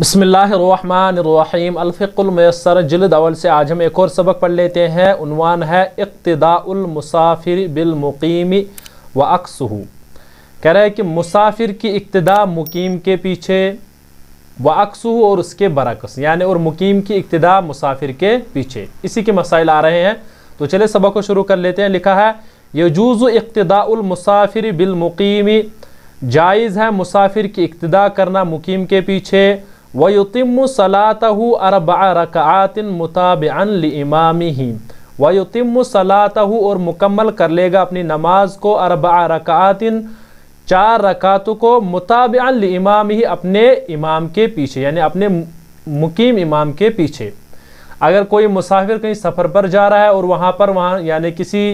बसमीम अलफ़िलमयसर जल्द अवल से आज हम एक और सबक पढ़ लेते हैं उनवान है इकतदाउलमसाफिर बिलमुकीमी व अक्सू कह रहे हैं कि मुसाफिर की इकतदा मुकीम के पीछे व अक्सू और उसके बरक्स यानि और मुकीम की इकतदा मुसाफिर के पीछे इसी के मसाइल आ रहे हैं तो चले सबक को शुरू कर लेते हैं लिखा है ये जूज़ इकतदाउलमसाफिर बिलमुकीमी जायज़ है मुसाफिर की इकतदा करना मुकीम के पीछे वयुतिम सलातहु अरबा रकातिन मुताब इमाम ही वयुतिम सलातहु और मुकम्मल कर लेगा अपनी नमाज को अरबा आतिन चार रकातों को मुताब इमाम ही अपने इमाम के पीछे यानी अपने मुकीम इमाम के पीछे अगर कोई मुसाफिर कहीं सफ़र पर जा रहा है और वहाँ पर वहाँ यानि किसी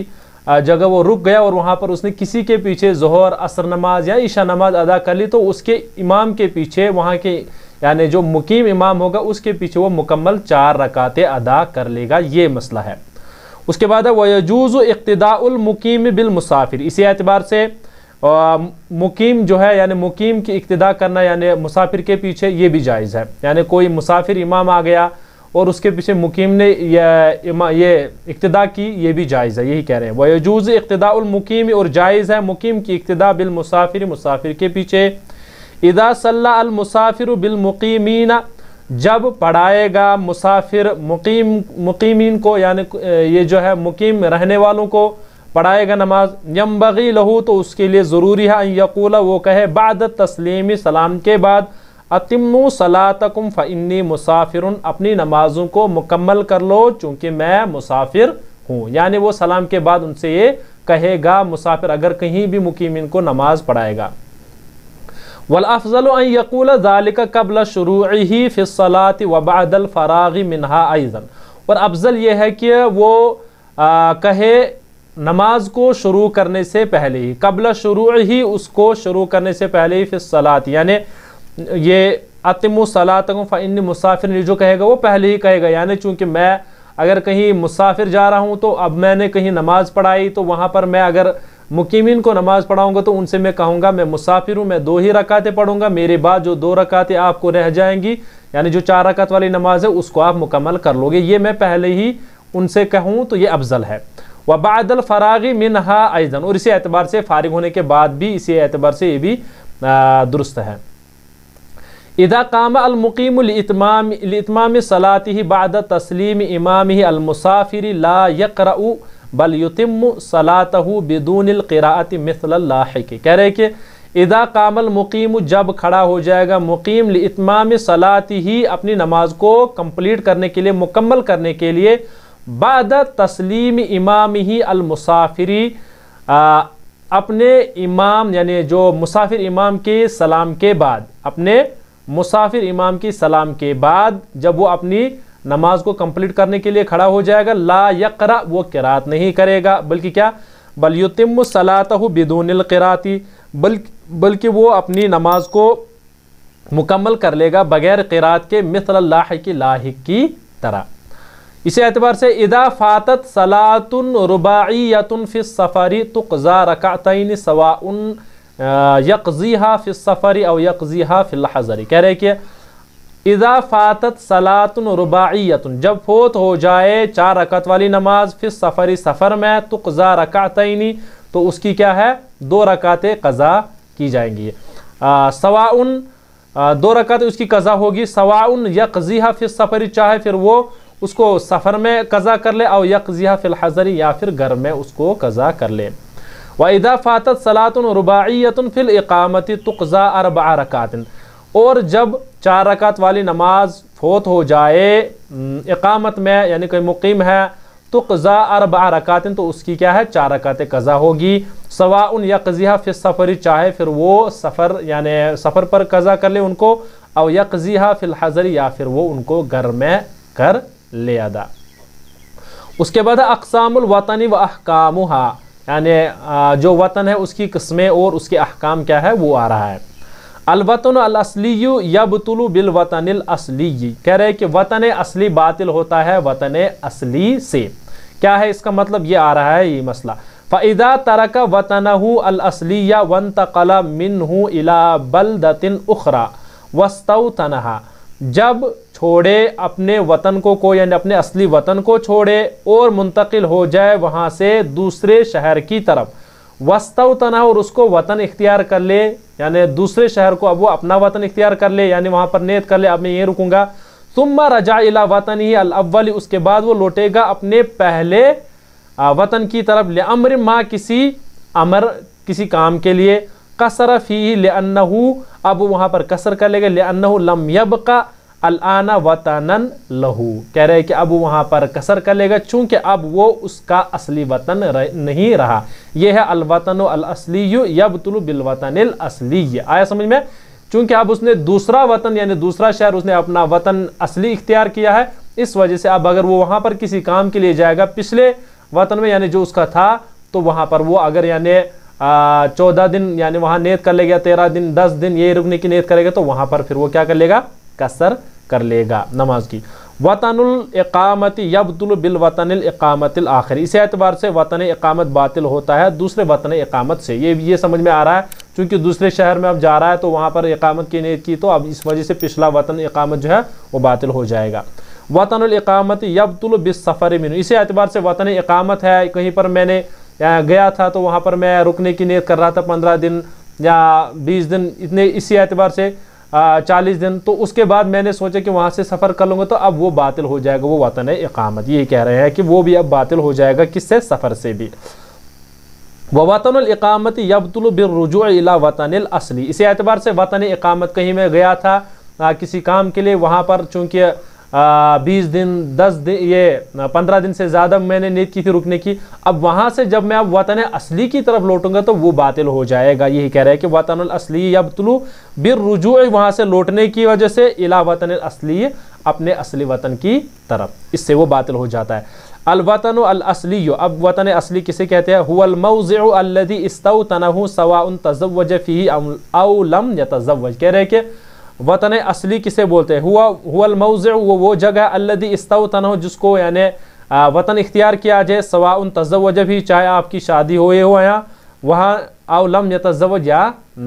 जगह वो रुक गया और वहाँ पर उसने किसी के पीछे जहर असर नमाज या ईशा नमाज अदा कर ली तो उसके इमाम के पीछे वहाँ के यानी जो मुकीम इमाम होगा उसके पीछे वो मुकम्मल चार रकातें अदा कर लेगा ये मसला है उसके बाद है वजूज़ इकतदाउलमकीम मुसाफिर इसी एतबार से आ, मुकीम जो है यानी मुकीम की इकतदा करना यानी मुसाफिर के पीछे ये भी जायज़ है यानी कोई मुसाफिर इमाम आ गया और उसके पीछे मुकीम ने ये ये इकतदा की ये भी जायज़ है यही कह रहे हैं वजूज़ इकतदाउलमकीम और जायज़ है मुकीम की इकतदा मुसाफिर मुसाफिर के पीछे इदा सल्ला मुसाफिर जब पढ़ाएगा मुसाफिर मुकीम मुकीमीन को यानि ये जो है मुकीम रहने वालों को पढ़ाएगा नमाज बगी लहू तो उसके लिए ज़रूरी है यकूला वो कहे बाद तस्लीमी सलाम के बाद अतिमु सलातकुम फ़न्नी मुसाफिर अपनी नमाज़ों को मुकम्मल कर लो चूँकि मैं मुसाफिर हूँ यानि वो सलाम के बाद उनसे ये कहेगा मुसाफिर अगर कहीं भी मुकीमिन को नमाज़ पढ़ाएगा वल अफजल यकूल ज़ालिक कबल शुरू ही फ़िसलात वबादल फ़राग मिनहा आइज़न और अफजल यह है कि वो आ, कहे नमाज को शुरू करने से पहले ही कबल शुरू ही उसको शुरू करने से पहले ही फ़िसलात यानि ये अतम सलात फ़िन मुसाफिर जो कहेगा वो पहले ही कहेगा यानी चूँकि मैं अगर कहीं मुसाफिर जा रहा हूँ तो अब मैंने कहीं नमाज़ पढ़ाई तो वहाँ पर मैं अगर मुकीमिन को नमाज़ पढ़ाऊँगा तो उनसे मैं कहूँगा मैं मुसाफिर हूँ मैं दो ही रकातें पढ़ूँगा मेरे बाद जो दो रकातें आपको रह जाएंगी यानी जो चार रकात वाली नमाज है उसको आप मुकम्मल कर लोगे ये मैं पहले ही उनसे कहूँ तो ये अफजल है वबादल फ़रागी मिनहा आयदन और इसी एतबार से फारिग होने के बाद भी इसी एतबार से ये भी दुरुस्त है इदा काम अलमुकीमतमाम सलाती ही बाद तस्लीम इमाम ही अलमुसाफिर ला यकर बल युतिम सलातहु बिदून क़िरात मिसल्लाहिक कह रहे कि इदा कामल मुकीम जब खड़ा हो जाएगा मुकीम इतमाम सलात ही अपनी नमाज को कम्प्लीट करने के लिए मुकम्मल करने के लिए बाद तस्लीम इमाम ही अलमुसाफिरी अपने इमाम यानि जो मुसाफिर इमाम के सलाम के बाद अपने मुसाफिर इमाम की सलाम के बाद जब वो अपनी नमाज को कंप्लीट करने के लिए खड़ा हो जाएगा ला यकरा वो किरात नहीं करेगा बल्कि क्या बलयुतिम सलात बिदोन किराती बल्कि बल्कि वो अपनी नमाज को मुकम्मल कर लेगा बगैर किरात के मिसल लाह की लाह की तरह इसी एतबार से इदा फातत सलातुन रुबाईतुन फ़िस सफ़री तुकज़ा रकातन सवाउन यकज़ी फ़िस सफारी और यकज़ी फ़िल हज़री कह रहे कि फातत सलातन रुबायतन जब फोत हो जाए चार रकत वाली नमाज फिर सफ़री सफ़र में तो कज़ा रकातनी तो उसकी क्या है दो रकातें कज़ा की जाएंगी सवाउन दो रकात उसकी कज़ा होगी सवाउन यकजिया फिर सफ़री चाहे फिर वो उसको सफ़र में कज़ा कर ले और यकजिया फिल हज़री या फिर घर में उसको कज़ा कर ले व फातत सलातन रुबायतन फिल इकामती कज़ा अरबा रकातन और जब चार रकात वाली नमाज फोत हो जाए इकामत में यानी कोई मुकीम है तो कज़ा अरब रकातें तो उसकी क्या है चार रकातें कज़ा होगी सवा उन कज़िया फिर सफ़री चाहे फिर वो सफ़र यानि सफ़र पर कज़ा कर ले उनको और कज़िया फिल हज़र या फिर वो उनको घर में कर ले अदा उसके बाद अकसामुल वतनी व अहकाम यानि जो वतन है उसकी कस्में और उसके अहकाम क्या है वो आ रहा है अलवतन असली यबतुलु बिल वतन असली कह रहे कि वतन असली बातिल होता है वतन असली से क्या है इसका मतलब ये आ रहा है ये मसला फ़ैदा तरक वतन असली या वन तला मिन हूँ इला दिन उखरा वस्तव तनहा जब छोड़े अपने वतन को को यानी अपने असली वतन को छोड़े और मुंतकिल हो जाए वहाँ से दूसरे शहर की तरफ वस्तव तना और उसको वतन इख्तियार कर ले यानी दूसरे शहर को अब वो अपना वतन इख्तियार कर ले यानी वहाँ पर नियत कर ले अब मैं ये रुकूंगा तुम्मा रजा इला वतन ही अल उसके बाद वो लौटेगा अपने पहले वतन की तरफ ले अमर माँ किसी अमर किसी काम के लिए कसर फ़ी ले अब वहाँ पर कसर कर लेगा ले लम यब का अलाना वतन लहू कह रहे कि अब वहाँ पर कसर कर लेगा चूँकि अब वो उसका असली वतन रह, नहीं रहा यह है अलवतन असली तुल बिलवतन असली आया समझ में चूँकि अब उसने दूसरा वतन यानी दूसरा शहर उसने अपना वतन असली इख्तियार किया है इस वजह से अब अगर वो वहाँ पर किसी काम के लिए जाएगा पिछले वतन में यानी जो उसका था तो वहाँ पर वो अगर यानी चौदह दिन यानी वहाँ नीत कर लेगा तेरह दिन दस दिन ये रुकने की नीत करेगा तो वहाँ पर फिर वो क्या कर लेगा कसर कर लेगा नमाज की वतनकामती यबतुल बिल वतन इकामतिल आखिर इस एतबार से वतन इकामत बातिल होता है दूसरे वतन इकामत से ये ये समझ में आ रहा है क्योंकि दूसरे शहर में अब जा रहा है तो वहाँ पर इकामत की नीयत की तो अब इस वजह से पिछला वतन इकामत जो है वो बातिल हो जाएगा वतन इकामत यबुल बिस सफ़र मिन इसी एतबार से वतन इकामत है कहीं पर मैंने गया था तो वहाँ पर मैं रुकने की नीयत कर रहा था पंद्रह दिन या बीस दिन इतने इसी एतबार से चालीस दिन तो उसके बाद मैंने सोचा कि वहाँ से सफ़र कर लूँगा तो अब वो बातिल हो जाएगा वो वतन इकामत ये कह रहे हैं कि वो भी अब बातिल हो जाएगा किससे सफ़र से भी व वतन इकामत यबतुल बिरजू अला वतन असली इसी एतबार से वतन इकामत कहीं मैं गया था आ, किसी काम के लिए वहाँ पर चूँकि बीस दिन दस दिन ये पंद्रह दिन से ज़्यादा मैंने नीत की थी रुकने की अब वहाँ से जब मैं अब वतन असली की तरफ लौटूंगा तो वो बातिल हो जाएगा यही कह रहा है कि वतन असली या बतलू बिर रुजू वहाँ से लौटने की वजह से इला वतन असली अपने असली वतन की तरफ इससे वो बातिल हो जाता है अलवतन असली अब वतन असली किसे कहते हैं हुल मऊज़ी इस्तव तनहु सवा तजवज फ़ी अवलम या तजवज कह रहे कि वतन असली किसे बोलते हैं हुआ हुल मौज़ वो वो जगह अल्लदी इस्तन हो जिसको यानि वतन इख्तियार किया जाए सवा उन तजवज भी चाहे आपकी शादी हुई हो या वहाँ अवलम या तजवज या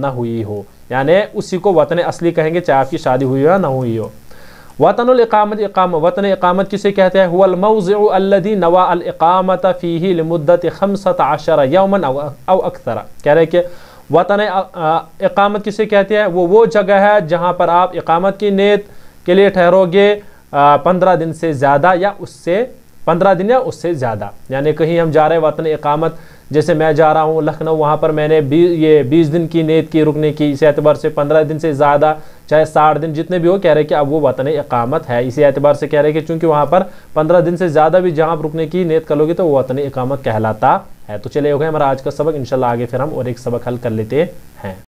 न हुई हो यानि उसी को वतन असली कहेंगे चाहे आपकी शादी हुई हो या ना हुई हो वतन इकामत इकाम वतन अकामत किसे कहते हैं हुल मौज़ अल्लदी नवा अलकामत फ़ी लमुद्दत खमसत आशर यमन अव अख्तरा कह रहे कि वतन इकामत किसे कहते हैं वो वो जगह है जहाँ पर आप इकामत की नीयत के लिए ठहरोगे पंद्रह दिन से ज़्यादा या उससे पंद्रह दिन या उससे ज़्यादा यानी कहीं हम जा रहे हैं वतन इकामत जैसे मैं जा रहा हूँ लखनऊ वहाँ पर मैंने बी ये बीस दिन की नीयत की रुकने की इस एतबार से पंद्रह दिन से ज़्यादा चाहे साठ दिन जितने भी हो कह रहे कि अब वो वतन इकामत है इसी एतबार से कह रहे कि चूँकि वहाँ पर पंद्रह दिन से ज़्यादा भी जहाँ आप रुकने की नीयत लोगे तो वो वतन इकामत कहलाता है तो चले हो गए हमारा आज का सबक इनशाला आगे फिर हम और एक सबक हल कर लेते हैं